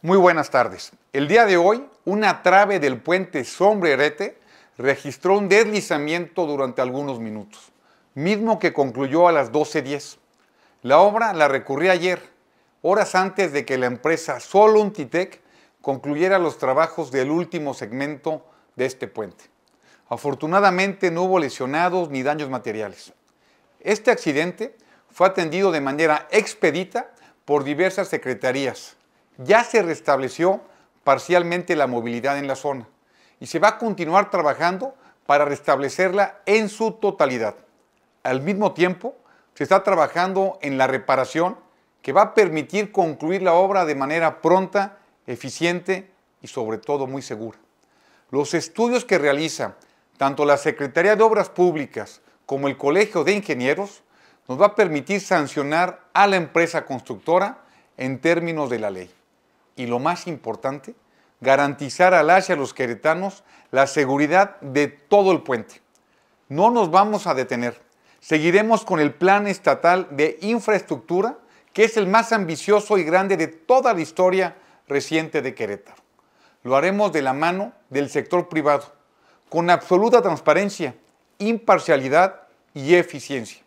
Muy buenas tardes. El día de hoy, una trave del puente Sombrerete registró un deslizamiento durante algunos minutos, mismo que concluyó a las 12.10. La obra la recurrí ayer, horas antes de que la empresa Soluntitec concluyera los trabajos del último segmento de este puente. Afortunadamente no hubo lesionados ni daños materiales. Este accidente fue atendido de manera expedita por diversas secretarías, ya se restableció parcialmente la movilidad en la zona y se va a continuar trabajando para restablecerla en su totalidad. Al mismo tiempo, se está trabajando en la reparación que va a permitir concluir la obra de manera pronta, eficiente y sobre todo muy segura. Los estudios que realiza tanto la Secretaría de Obras Públicas como el Colegio de Ingenieros nos va a permitir sancionar a la empresa constructora en términos de la ley y lo más importante, garantizar al Asia a los queretanos la seguridad de todo el puente. No nos vamos a detener. Seguiremos con el plan estatal de infraestructura, que es el más ambicioso y grande de toda la historia reciente de Querétaro. Lo haremos de la mano del sector privado, con absoluta transparencia, imparcialidad y eficiencia.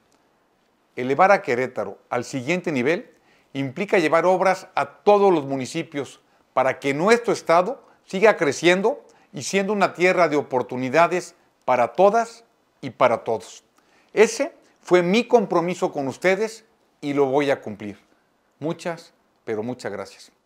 Elevar a Querétaro al siguiente nivel implica llevar obras a todos los municipios para que nuestro Estado siga creciendo y siendo una tierra de oportunidades para todas y para todos. Ese fue mi compromiso con ustedes y lo voy a cumplir. Muchas, pero muchas gracias.